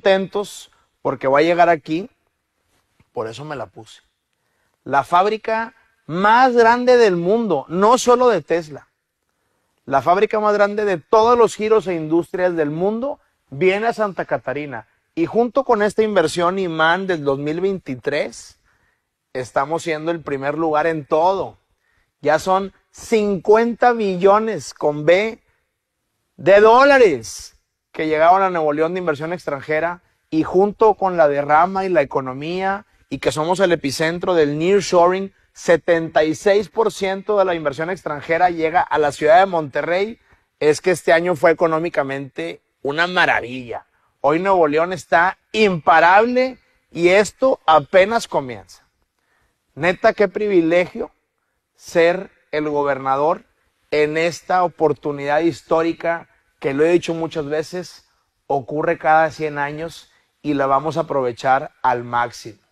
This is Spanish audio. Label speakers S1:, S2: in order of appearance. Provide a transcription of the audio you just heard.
S1: contentos porque va a llegar aquí, por eso me la puse. La fábrica más grande del mundo, no solo de Tesla. La fábrica más grande de todos los giros e industrias del mundo viene a Santa Catarina. Y junto con esta inversión imán del 2023, estamos siendo el primer lugar en todo. Ya son 50 billones con B de dólares que llegaron a Nuevo León de inversión extranjera y junto con la derrama y la economía y que somos el epicentro del nearshoring, 76% de la inversión extranjera llega a la ciudad de Monterrey, es que este año fue económicamente una maravilla. Hoy Nuevo León está imparable y esto apenas comienza. Neta, qué privilegio ser el gobernador en esta oportunidad histórica que lo he dicho muchas veces, ocurre cada 100 años y la vamos a aprovechar al máximo.